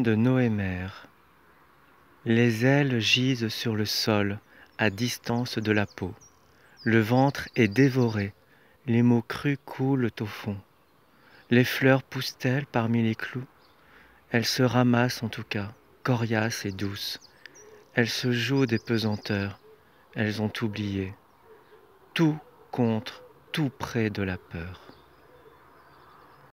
de Noémer. Les ailes gisent sur le sol, à distance de la peau. Le ventre est dévoré, les mots crus coulent au fond. Les fleurs poussent-elles parmi les clous Elles se ramassent en tout cas, coriaces et douces. Elles se jouent des pesanteurs, elles ont oublié. Tout contre, tout près de la peur.